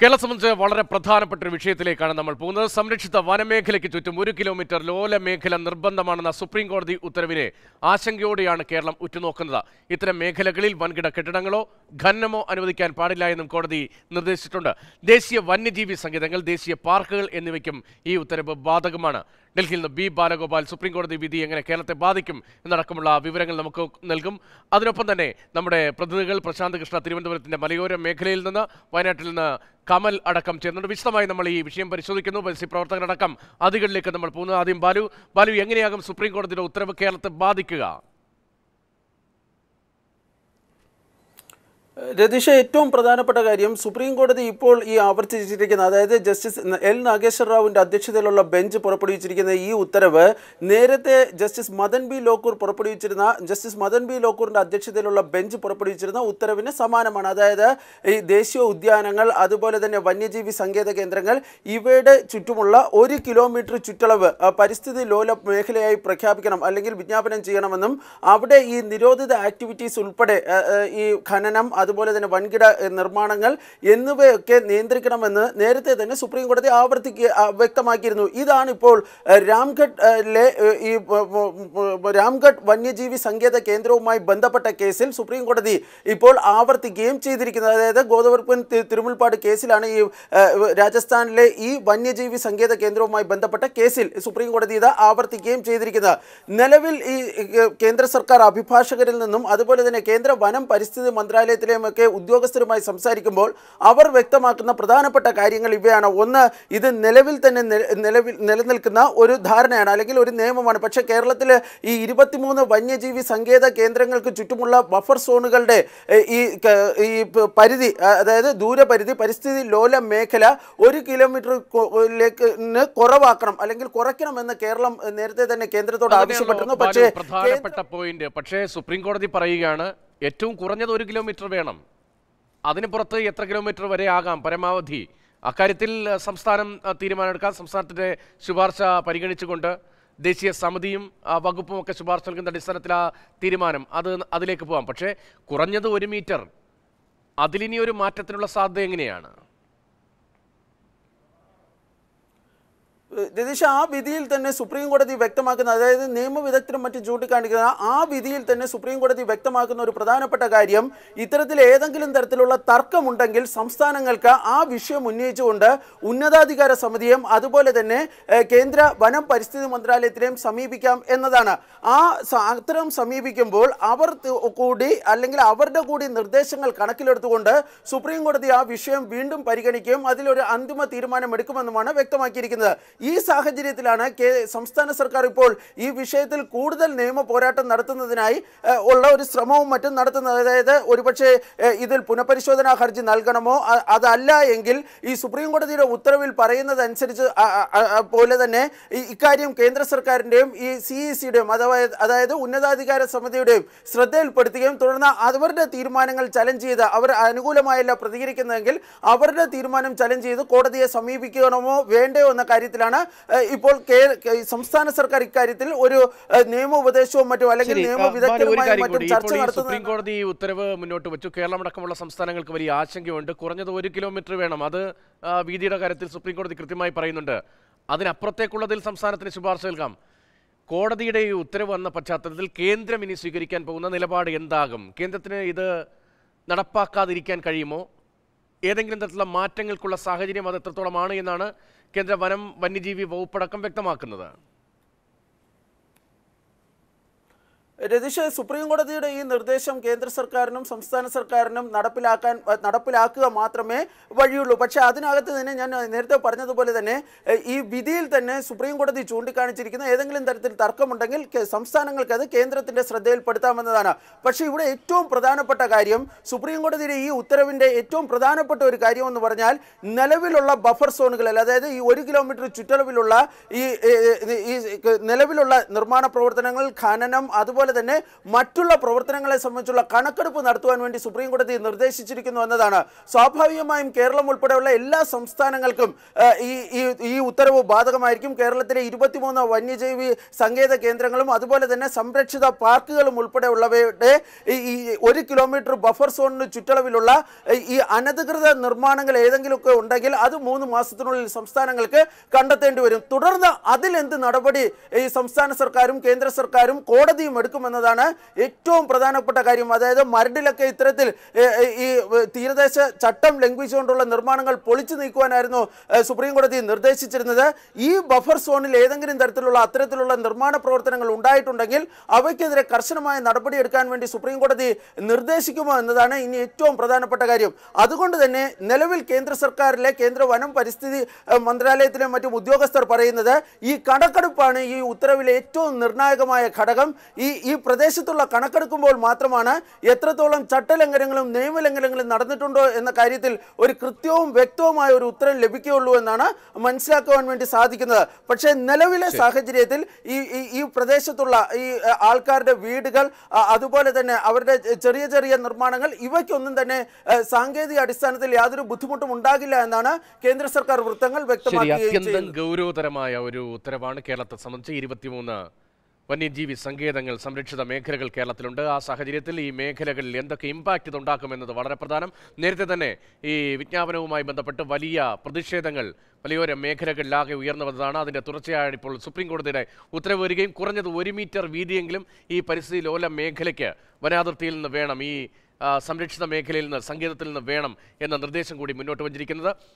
കേരളം സംബന്ധിച്ച് വളരെ പ്രധാനപ്പെട്ട ഒരു വിഷയത്തിലേക്കാണ് നമ്മൾ പോകുന്നത് സംരക്ഷിത വനമേഖലയ്ക്ക് ചുറ്റും ഒരു കിലോമീറ്റർ ലോല മേഖല നിർബന്ധമാണെന്ന സുപ്രീം കോടതി ഉത്തരവിനെ ആശങ്കയോടെയാണ് കേരളം ഉറ്റുനോക്കുന്നത് ഇത്തരം മേഖലകളിൽ വൻകിട കെട്ടിടങ്ങളോ ഖനനമോ അനുവദിക്കാൻ പാടില്ല എന്നും കോടതി നിർദ്ദേശിച്ചിട്ടുണ്ട് ദേശീയ വന്യജീവി സംഗീതങ്ങൾ ദേശീയ പാർക്കുകൾ എന്നിവയ്ക്കും ഈ ഉത്തരവ് ബാധകമാണ് ഡൽഹിയിൽ നിന്ന് ബി ബാലഗോപാൽ സുപ്രീം കോടതി വിധി എങ്ങനെ കേരളത്തെ ബാധിക്കും എന്നടക്കമുള്ള വിവരങ്ങൾ നമുക്ക് നൽകും അതിനൊപ്പം തന്നെ നമ്മുടെ പ്രതിനിധികൾ പ്രശാന്ത് കൃഷ്ണ തിരുവനന്തപുരത്തിൻ്റെ മലയോര മേഖലയിൽ നിന്ന് വയനാട്ടിൽ നിന്ന് കമൽ അടക്കം ചേർന്നുണ്ട് വിശദമായി നമ്മൾ ഈ വിഷയം പരിശോധിക്കുന്നു പരിസ്ഥിതി പ്രവർത്തകരടക്കം അതികളിലേക്ക് നമ്മൾ പോകുന്നത് ആദ്യം ബാലു ബാലു എങ്ങനെയാകും സുപ്രീം കോടതിയുടെ ഉത്തരവ് കേരളത്തെ ബാധിക്കുക രതീഷ് ഏറ്റവും പ്രധാനപ്പെട്ട കാര്യം സുപ്രീം കോടതി ഇപ്പോൾ ഈ ആവർത്തിച്ചിരിക്കുന്ന അതായത് ജസ്റ്റിസ് എൽ നാഗേശ്വർ റാവുവിൻ്റെ അധ്യക്ഷതയിലുള്ള ബെഞ്ച് പുറപ്പെടുവിച്ചിരിക്കുന്ന ഈ ഉത്തരവ് നേരത്തെ ജസ്റ്റിസ് മദൻ ബി ലോക്കൂർ പുറപ്പെടുവിച്ചിരുന്ന ജസ്റ്റിസ് മദൻ ബി ലോക്കൂറിൻ്റെ അധ്യക്ഷതയിലുള്ള ബെഞ്ച് പുറപ്പെടുവിച്ചിരുന്ന ഉത്തരവിന് സമാനമാണ് അതായത് ഈ ദേശീയ ഉദ്യാനങ്ങൾ അതുപോലെ തന്നെ വന്യജീവി സങ്കേത കേന്ദ്രങ്ങൾ ഇവയുടെ ചുറ്റുമുള്ള ഒരു കിലോമീറ്റർ ചുറ്റളവ് പരിസ്ഥിതി ലോല മേഖലയായി പ്രഖ്യാപിക്കണം അല്ലെങ്കിൽ വിജ്ഞാപനം ചെയ്യണമെന്നും അവിടെ ഈ നിരോധിത ആക്ടിവിറ്റീസ് ഉൾപ്പെടെ ഈ ഖനനം അത് അതുപോലെ തന്നെ വൻകിട നിർമ്മാണങ്ങൾ എന്നിവയൊക്കെ നിയന്ത്രിക്കണമെന്ന് നേരത്തെ തന്നെ സുപ്രീം കോടതി ആവർത്തിക്കുക വ്യക്തമാക്കിയിരുന്നു ഇതാണ് ഇപ്പോൾ രാംഘട്ടിലെ ഈ രാംഘട്ട് വന്യജീവി സങ്കേത കേന്ദ്രവുമായി ബന്ധപ്പെട്ട കേസിൽ സുപ്രീം കോടതി ഇപ്പോൾ ആവർത്തിക്കുകയും ചെയ്തിരിക്കുന്നത് അതായത് ഗോതവർപ്പൻ തിരുമുൽപ്പാട് കേസിലാണ് ഈ രാജസ്ഥാനിലെ ഈ വന്യജീവി സങ്കേത കേന്ദ്രവുമായി ബന്ധപ്പെട്ട കേസിൽ സുപ്രീം കോടതി ഇത് ആവർത്തിക്കുകയും ചെയ്തിരിക്കുന്നത് നിലവിൽ ഈ കേന്ദ്ര സർക്കാർ അഭിഭാഷകരിൽ നിന്നും അതുപോലെ തന്നെ കേന്ദ്ര വനം പരിസ്ഥിതി മന്ത്രാലയത്തിലെ ഒക്കെ ഉദ്യോഗസ്ഥരുമായി സംസാരിക്കുമ്പോൾ അവർ വ്യക്തമാക്കുന്ന പ്രധാനപ്പെട്ട കാര്യങ്ങൾ ഇവയാണ് ഒന്ന് ഇത് നിലവിൽ തന്നെ നിലവിൽ നിലനിൽക്കുന്ന ഒരു ധാരണയാണ് അല്ലെങ്കിൽ ഒരു നിയമമാണ് പക്ഷേ കേരളത്തിൽ ഈ ഇരുപത്തിമൂന്ന് വന്യജീവി സങ്കേത കേന്ദ്രങ്ങൾക്ക് ചുറ്റുമുള്ള ബഫർ സോണുകളുടെ ഈ ഈ പരിധി അതായത് ദൂരപരിധി പരിസ്ഥിതി ലോല മേഖല ഒരു കിലോമീറ്ററിലേക്ക് കുറവാക്കണം അല്ലെങ്കിൽ കുറയ്ക്കണം എന്ന് കേരളം നേരത്തെ തന്നെ കേന്ദ്രത്തോട് ആവശ്യപ്പെട്ടിരുന്നു പക്ഷേ പ്രധാനപ്പെട്ട പോയിന്റ് പക്ഷേ സുപ്രീം കോടതി പറയുകയാണ് ഏറ്റവും കുറഞ്ഞത് ഒരു കിലോമീറ്റർ വേണം അതിന് പുറത്ത് എത്ര കിലോമീറ്റർ വരെ ആകാം പരമാവധി അക്കാര്യത്തിൽ സംസ്ഥാനം തീരുമാനമെടുക്കാം സംസ്ഥാനത്തിൻ്റെ ശുപാർശ പരിഗണിച്ചുകൊണ്ട് ദേശീയ സമിതിയും വകുപ്പും ഒക്കെ ശുപാർശ നൽകുന്ന അടിസ്ഥാനത്തിൽ ആ തീരുമാനം അത് അതിലേക്ക് പോകാം പക്ഷേ കുറഞ്ഞത് ഒരു മീറ്റർ അതിലിനി ഒരു മാറ്റത്തിനുള്ള സാധ്യത എങ്ങനെയാണ് രതീഷ് ആ വിധിയിൽ തന്നെ സുപ്രീം കോടതി വ്യക്തമാക്കുന്ന അതായത് നിയമവിദഗ്ധരും മറ്റും ചൂണ്ടിക്കാണിക്കുന്ന ആ വിധിയിൽ തന്നെ സുപ്രീം കോടതി വ്യക്തമാക്കുന്ന ഒരു പ്രധാനപ്പെട്ട കാര്യം ഇത്തരത്തിൽ ഏതെങ്കിലും തരത്തിലുള്ള തർക്കമുണ്ടെങ്കിൽ സംസ്ഥാനങ്ങൾക്ക് ആ വിഷയം ഉന്നയിച്ചുകൊണ്ട് ഉന്നതാധികാര സമിതിയും അതുപോലെ തന്നെ കേന്ദ്ര വനം പരിസ്ഥിതി മന്ത്രാലയത്തിനെയും സമീപിക്കാം എന്നതാണ് ആ അത്തരം സമീപിക്കുമ്പോൾ അവർ കൂടി അല്ലെങ്കിൽ അവരുടെ കൂടി നിർദ്ദേശങ്ങൾ കണക്കിലെടുത്തുകൊണ്ട് സുപ്രീം കോടതി ആ വിഷയം വീണ്ടും പരിഗണിക്കുകയും അതിലൊരു അന്തിമ തീരുമാനമെടുക്കുമെന്നുമാണ് വ്യക്തമാക്കിയിരിക്കുന്നത് ഈ സാഹചര്യത്തിലാണ് സംസ്ഥാന സർക്കാർ ഇപ്പോൾ ഈ വിഷയത്തിൽ കൂടുതൽ നിയമ പോരാട്ടം നടത്തുന്നതിനായി ഉള്ള ഒരു ശ്രമവും മറ്റും നടത്തുന്നത് അതായത് ഒരുപക്ഷെ ഇതിൽ പുനഃപരിശോധനാ ഹർജി നൽകണമോ അതല്ല എങ്കിൽ ഈ സുപ്രീം കോടതിയുടെ ഉത്തരവിൽ പറയുന്നതനുസരിച്ച് പോലെ തന്നെ ഇക്കാര്യം കേന്ദ്ര സർക്കാരിൻ്റെയും ഈ സി ഇ സിയുടെയും അഥവാ അതായത് ഉന്നതാധികാര സമിതിയുടെയും ശ്രദ്ധയിൽപ്പെടുത്തുകയും തുടർന്ന് അവരുടെ തീരുമാനങ്ങൾ ചലഞ്ച് ചെയ്ത് അവർ അനുകൂലമായല്ല പ്രതികരിക്കുന്നതെങ്കിൽ അവരുടെ തീരുമാനം ചലഞ്ച് ചെയ്ത് കോടതിയെ സമീപിക്കണമോ വേണ്ടയോ എന്ന കാര്യത്തിലാണ് തന്നെയാണ് ഇപ്പോൾ സംസ്ഥാന സർക്കാർ ഇക്കാര്യത്തിൽ ഒരു നിയമ മറ്റോ അല്ലെങ്കിൽ മറ്റും ചർച്ച നിയമ സുപ്രീം കോടതി ഉത്തരവ് മുന്നോട്ട് വെച്ചു കേരളമടക്കമുള്ള സംസ്ഥാനങ്ങൾക്ക് വലിയ ആശങ്കയുണ്ട് കുറഞ്ഞത് ഒരു കിലോമീറ്റർ വേണം അത് വീതിയുടെ കാര്യത്തിൽ സുപ്രീം കോടതി കൃത്യമായി പറയുന്നുണ്ട് അതിനപ്പുറത്തേക്കുള്ളതിൽ സംസ്ഥാനത്തിന് ശുപാർശ നൽകാം കോടതിയുടെ ഈ ഉത്തരവ് വന്ന പശ്ചാത്തലത്തിൽ കേന്ദ്രം ഇനി സ്വീകരിക്കാൻ പോകുന്ന നിലപാട് എന്താകും കേന്ദ്രത്തിന് ഇത് നടപ്പാക്കാതിരിക്കാൻ കഴിയുമോ ഏതെങ്കിലും തരത്തിലുള്ള മാറ്റങ്ങൾക്കുള്ള സാഹചര്യം അത് എത്രത്തോളമാണ് എന്നാണ് കേന്ദ്ര വനം വന്യജീവി വകുപ്പടക്കം വ്യക്തമാക്കുന്നത് രതീഷ് സുപ്രീം കോടതിയുടെ ഈ നിർദ്ദേശം കേന്ദ്ര സർക്കാരിനും സംസ്ഥാന സർക്കാരിനും നടപ്പിലാക്കാൻ നടപ്പിലാക്കുക മാത്രമേ വഴിയുള്ളൂ പക്ഷേ അതിനകത്ത് തന്നെ ഞാൻ നേരത്തെ പറഞ്ഞതുപോലെ തന്നെ ഈ വിധിയിൽ തന്നെ സുപ്രീം കോടതി ചൂണ്ടിക്കാണിച്ചിരിക്കുന്ന ഏതെങ്കിലും തരത്തിൽ തർക്കമുണ്ടെങ്കിൽ സംസ്ഥാനങ്ങൾക്ക് അത് കേന്ദ്രത്തിൻ്റെ ശ്രദ്ധയിൽപ്പെടുത്താമെന്നതാണ് പക്ഷേ ഇവിടെ ഏറ്റവും പ്രധാനപ്പെട്ട കാര്യം സുപ്രീം കോടതിയുടെ ഈ ഉത്തരവിൻ്റെ ഏറ്റവും പ്രധാനപ്പെട്ട ഒരു കാര്യം എന്ന് പറഞ്ഞാൽ നിലവിലുള്ള ബഫർ സോണുകളിൽ അതായത് ഈ ഒരു കിലോമീറ്റർ ചുറ്റളവിലുള്ള ഈ നിലവിലുള്ള നിർമ്മാണ പ്രവർത്തനങ്ങൾ ഖനനം അതുപോലെ അതുപോലെ തന്നെ മറ്റുള്ള പ്രവർത്തനങ്ങളെ സംബന്ധിച്ചുള്ള കണക്കെടുപ്പ് നടത്തുവാൻ വേണ്ടി സുപ്രീം കോടതി നിർദ്ദേശിച്ചിരിക്കുന്നു എന്നതാണ് സ്വാഭാവികമായും കേരളം ഉൾപ്പെടെയുള്ള എല്ലാ സംസ്ഥാനങ്ങൾക്കും ഈ ഈ ഉത്തരവ് ബാധകമായിരിക്കും കേരളത്തിലെ ഇരുപത്തിമൂന്ന് വന്യജീവി സങ്കേത കേന്ദ്രങ്ങളും അതുപോലെ തന്നെ സംരക്ഷിത പാർക്കുകളും ഉൾപ്പെടെയുള്ളവയുടെ ഈ ഒരു കിലോമീറ്റർ ബഫർ സോണിന് ചുറ്റളവിലുള്ള ഈ അനധികൃത നിർമ്മാണങ്ങൾ ഏതെങ്കിലുമൊക്കെ ഉണ്ടെങ്കിൽ അത് മൂന്ന് മാസത്തിനുള്ളിൽ സംസ്ഥാനങ്ങൾക്ക് കണ്ടെത്തേണ്ടി വരും തുടർന്ന് അതിലെന്ത് നടപടി ഈ സംസ്ഥാന സർക്കാരും കേന്ദ്ര സർക്കാരും കോടതിയും എടുക്കും എന്നതാണ് ഏറ്റവും പ്രധാനപ്പെട്ട കാര്യം അതായത് മരടിലൊക്കെ ഇത്തരത്തിൽ ഈ തീരദേശ ചട്ടം ലംഘിച്ചുകൊണ്ടുള്ള നിർമ്മാണങ്ങൾ പൊളിച്ചു നീക്കുവാനായിരുന്നു സുപ്രീം കോടതി നിർദ്ദേശിച്ചിരുന്നത് ഈ ബഫർ സോണിൽ ഏതെങ്കിലും തരത്തിലുള്ള അത്തരത്തിലുള്ള നിർമ്മാണ പ്രവർത്തനങ്ങൾ ഉണ്ടായിട്ടുണ്ടെങ്കിൽ അവയ്ക്കെതിരെ കർശനമായ നടപടിയെടുക്കാൻ വേണ്ടി സുപ്രീം കോടതി നിർദ്ദേശിക്കുമോ എന്നതാണ് ഇനി ഏറ്റവും പ്രധാനപ്പെട്ട കാര്യം അതുകൊണ്ട് തന്നെ നിലവിൽ കേന്ദ്ര സർക്കാരിലെ കേന്ദ്ര വനം പരിസ്ഥിതി മന്ത്രാലയത്തിലെ മറ്റും ഉദ്യോഗസ്ഥർ പറയുന്നത് ഈ കടക്കടുപ്പാണ് ഈ ഉത്തരവിലെ ഏറ്റവും നിർണായകമായ ഘടകം ഈ ഈ പ്രദേശത്തുള്ള കണക്കെടുക്കുമ്പോൾ മാത്രമാണ് എത്രത്തോളം ചട്ടലംഘനങ്ങളും നിയമലംഘനങ്ങളും നടന്നിട്ടുണ്ടോ എന്ന കാര്യത്തിൽ ഒരു കൃത്യവും വ്യക്തവുമായ ഒരു ഉത്തരം ലഭിക്കുകയുള്ളൂ എന്നാണ് മനസ്സിലാക്കുവാൻ വേണ്ടി സാധിക്കുന്നത് പക്ഷേ നിലവിലെ സാഹചര്യത്തിൽ ഈ ഈ പ്രദേശത്തുള്ള ഈ ആൾക്കാരുടെ വീടുകൾ അതുപോലെ തന്നെ അവരുടെ ചെറിയ ചെറിയ നിർമ്മാണങ്ങൾ ഇവയ്ക്കൊന്നും തന്നെ സാങ്കേതിക അടിസ്ഥാനത്തിൽ യാതൊരു ബുദ്ധിമുട്ടും ഉണ്ടാകില്ല എന്നാണ് കേന്ദ്ര സർക്കാർ വൃത്തങ്ങൾ വ്യക്തമാക്കിയത് ഗൗരവതരമായ ഒരു ഉത്തരവാണ് കേരളത്തെ സംബന്ധിച്ച് ഇരുപത്തിമൂന്ന് വന്യജീവി സങ്കേതങ്ങൾ സംരക്ഷിത മേഖലകൾ കേരളത്തിലുണ്ട് ആ സാഹചര്യത്തിൽ ഈ മേഖലകളിൽ എന്തൊക്കെ ഇമ്പാക്റ്റ് ഇതുണ്ടാക്കുമെന്നത് വളരെ പ്രധാനം നേരത്തെ തന്നെ ഈ വിജ്ഞാപനവുമായി ബന്ധപ്പെട്ട് വലിയ പ്രതിഷേധങ്ങൾ വലിയൊരു മേഖലകളിലാകെ ഉയർന്നു വന്നതാണ് അതിൻ്റെ തുടർച്ചയായാണ് ഇപ്പോൾ സുപ്രീം കോടതിയുടെ ഉത്തരവ് വരികയും കുറഞ്ഞത് ഒരു മീറ്റർ വീതിയെങ്കിലും ഈ പരിസ്ഥിതി ലോല മേഖലയ്ക്ക് വനാതിർത്തിയിൽ നിന്ന് വേണം ഈ സംരക്ഷിത മേഖലയിൽ നിന്ന് സങ്കേതത്തിൽ നിന്ന് വേണം എന്ന നിർദ്ദേശം കൂടി മുന്നോട്ട് വച്ചിരിക്കുന്നത്